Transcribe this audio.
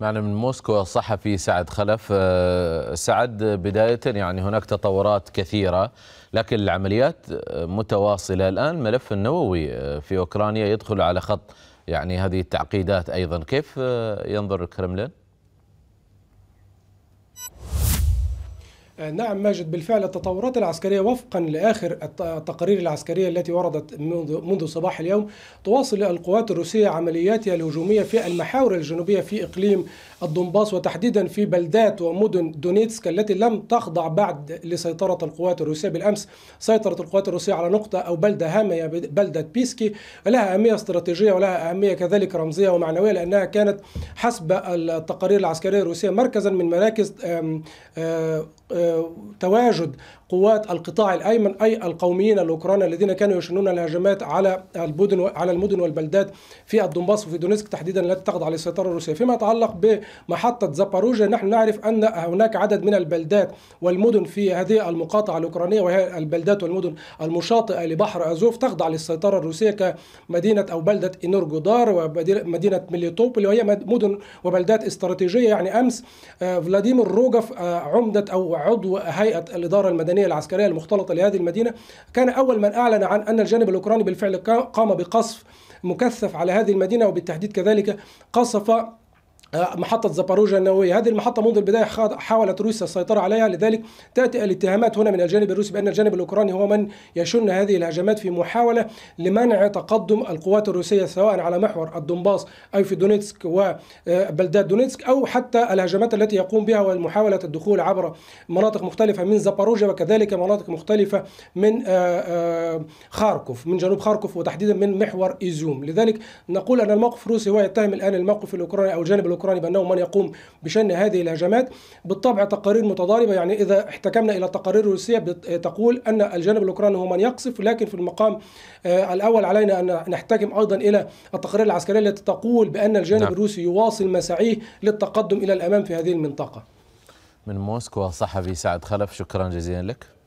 معنا من موسكو الصحفي سعد خلف آه، سعد بداية يعني هناك تطورات كثيرة لكن العمليات آه، متواصلة الآن ملف النووي آه، في أوكرانيا يدخل على خط يعني هذه التعقيدات أيضا كيف ينظر الكرملين؟ آه، نعم ماجد بالفعل التطورات العسكرية وفقا لآخر التقارير العسكرية التي وردت منذ, منذ صباح اليوم تواصل القوات الروسية عملياتها الهجومية في المحاور الجنوبية في إقليم الدنباس وتحديدا في بلدات ومدن دونيتسك التي لم تخضع بعد لسيطرة القوات الروسية بالأمس سيطرت القوات الروسية على نقطة أو بلدة هامة بلدة بيسكي لها أهمية استراتيجية ولها أهمية كذلك رمزية ومعنوية لأنها كانت حسب التقارير العسكرية الروسية مركزا من مراكز آم آم آه، آم آه، تواجد قوات القطاع الايمن اي القوميين الاوكران الذين كانوا يشنون الهجمات على المدن على المدن والبلدات في الدنباس وفي دونسك تحديدا التي تخضع للسيطره الروسيه، فيما يتعلق بمحطه زاباروجيا نحن نعرف ان هناك عدد من البلدات والمدن في هذه المقاطعه الاوكرانيه وهي البلدات والمدن المشاطئه لبحر ازوف تخضع للسيطره الروسيه كمدينه او بلده انورجودار ومدينه ميليتوبول وهي مدن وبلدات استراتيجيه يعني امس آه، فلاديمير روجف آه، عمده او عضو هيئه الاداره المدنيه العسكريه المختلطه لهذه المدينه كان اول من اعلن عن ان الجانب الاوكراني بالفعل قام بقصف مكثف على هذه المدينه وبالتحديد كذلك قصف آه، محطة زاباروجا النووية هذه المحطة منذ البداية حاولت روسيا السيطرة عليها لذلك تأتي الاتهامات هنا من الجانب الروسي بأن الجانب الأوكراني هو من يشن هذه الهجمات في محاولة لمنع تقدم القوات الروسية سواء على محور الدنباس أي في دونيتسك وبلدات آه، دونيتسك أو حتى الهجمات التي يقوم بها ومحاولة الدخول عبر مناطق مختلفة من زاباروجا وكذلك مناطق مختلفة من آه، خاركوف من جنوب خاركوف وتحديدا من محور إيزيوم لذلك نقول أن الموقف الروسي هو يتهم الآن الموقف الأوكراني أو الجانب الأوكراني الأوكراني بأنه من يقوم بشن هذه الهجمات بالطبع تقارير متضاربة يعني إذا احتكمنا إلى تقارير روسيه تقول أن الجانب الأوكراني هو من يقصف لكن في المقام آه، الأول علينا أن نحتكم أيضا إلى التقارير العسكرية التي تقول بأن الجانب نعم. الروسي يواصل مساعيه للتقدم إلى الأمام في هذه المنطقة من موسكو صحفي سعد خلف شكرا جزيلا لك